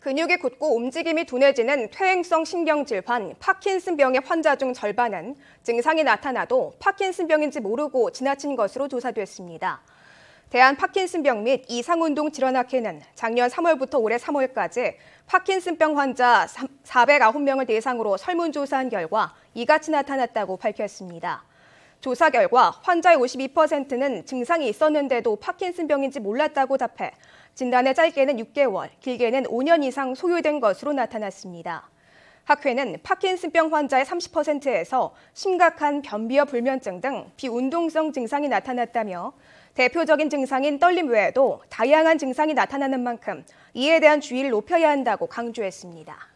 근육이 굳고 움직임이 둔해지는 퇴행성 신경질환, 파킨슨병의 환자 중 절반은 증상이 나타나도 파킨슨병인지 모르고 지나친 것으로 조사됐습니다. 대한 파킨슨병 및 이상운동 질환학회는 작년 3월부터 올해 3월까지 파킨슨병 환자 409명을 대상으로 설문조사한 결과 이같이 나타났다고 밝혔습니다. 조사 결과 환자의 52%는 증상이 있었는데도 파킨슨병인지 몰랐다고 답해 진단의 짧게는 6개월, 길게는 5년 이상 소요된 것으로 나타났습니다. 학회는 파킨슨병 환자의 30%에서 심각한 변비와 불면증 등 비운동성 증상이 나타났다며 대표적인 증상인 떨림 외에도 다양한 증상이 나타나는 만큼 이에 대한 주의를 높여야 한다고 강조했습니다.